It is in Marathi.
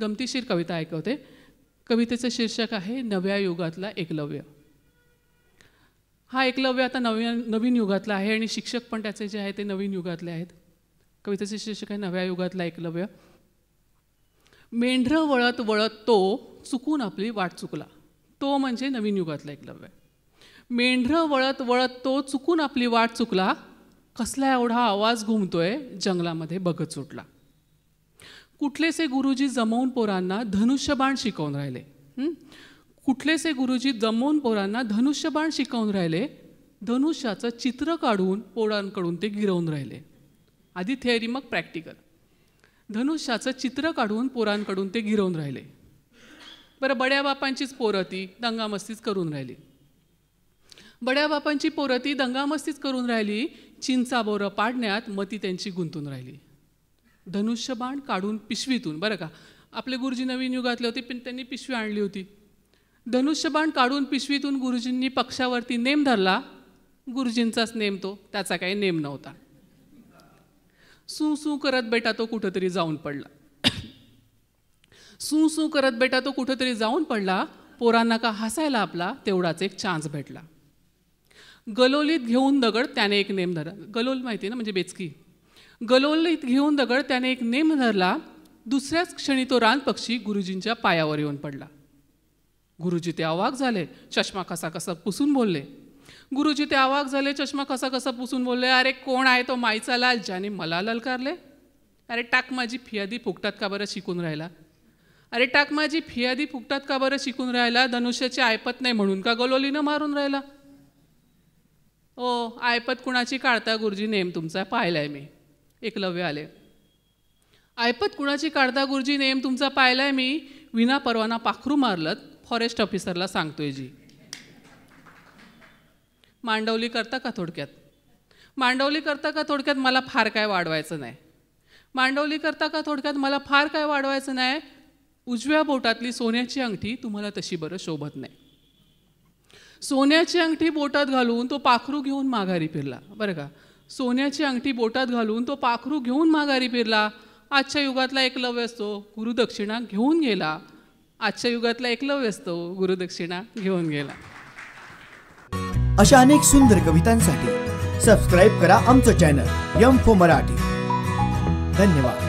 गमतीशीर कविता ऐकवते कवितेचं शीर्षक आहे नव्या युगातला एकलव्य हा एकलव्य आता नव्या नवीन युगातला आहे आणि शिक्षक पण त्याचे जे आहे ते नवीन युगातले आहेत कवितेचे शीर्षक आहे नव्या युगातला एकलव्य मेंढरं वळत वळत तो चुकून आपली वाट चुकला तो म्हणजे नवीन युगातला एकलव्य मेंढरं वळत वळत तो चुकून आपली वाट चुकला कसला एवढा आवाज घुमतोय जंगलामध्ये बघत सुटला कुठलेसे गुरुजी जमवून पोरांना धनुष्यबाण शिकवून राहिले कुठलेसे गुरुजी जमवून पोरांना धनुष्यबाण शिकवून राहिले धनुष्याचं चित्र काढून पोरांकडून ते गिरवून राहिले आधी थेअरी मग प्रॅक्टिकल धनुष्याचं चित्र काढून पोरांकडून ते गिरवून राहिले बरं बड्या बापांचीच दंगामस्तीच करून राहिली बड्या बापांची दंगामस्तीच करून राहिली चिंचा बोरं पाडण्यात मती त्यांची गुंतून राहिली धनुष्यबाण काढून पिशवीतून बरं का आपले गुरुजी नवीन युगातले होते पण त्यांनी पिशवी आणली होती धनुष्यबाण काढून पिशवीतून गुरुजींनी पक्षावरती नेम धरला गुरुजींचाच नेम तो त्याचा काही नेम नव्हता सू सू करत बेटा तो कुठंतरी जाऊन पडला सू सू करत बेटा तो कुठंतरी जाऊन पडला पोरांना का हसायला आपला तेवढाच एक चान्स भेटला गलोलीत घेऊन दगड त्याने एक नेम धरला गलोल माहिती ना म्हणजे बेचकी गलोलीत घेऊन दगड त्याने एक नेम धरला दुसऱ्याच क्षणी तो पक्षी गुरुजींच्या पायावर येऊन पडला गुरुजी ते आवाक झाले चष्मा कसा कसा पुसून बोलले गुरुजी ते आवाक झाले चष्मा कसा कसा पुसून बोलले अरे कोण आहे तो माईचा लाल ज्याने मला ललकारले अरे टाक माझी फियादी फुकटात का बरं शिकून राहिला अरे टाक माझी फियादी फुकटात का बरं शिकून राहिला धनुष्याची आयपत नाही म्हणून का गलोलीनं मारून राहिला ओ आयपत कुणाची काढता गुरुजी नेम तुमचा पाहिलाय मी एकलव्य आले ऐपत कुणाची काढता गुरुजी नेम तुमचा पाहिलाय मी विना परवाना पाखरू मारलत फॉरेस्ट ऑफिसरला सांगतोय जी मांडवली करता का थोडक्यात मांडवली करता का थोडक्यात मला फार काय वाढवायचं नाही मांडवली करता का थोडक्यात मला फार काय वाढवायचं नाही उजव्या बोटातली सोन्याची अंगठी तुम्हाला तशी बरं शोभत नाही सोन्याची अंगठी बोटात घालून तो पाखरू घेऊन माघारी फिरला बरं का सोन्याची अंगठी बोटात घालून तो पाखरू घेऊन माघारी फिरला आजच्या युगातला एकलव्य असतो गुरुदक्षिणा घेऊन गेला आजच्या युगातला एकलव्य असतो गुरुदक्षिणा घेऊन गेला अशा अनेक सुंदर कवितांसाठी सबस्क्राईब करा आमचं चॅनल यम फो मराठी धन्यवाद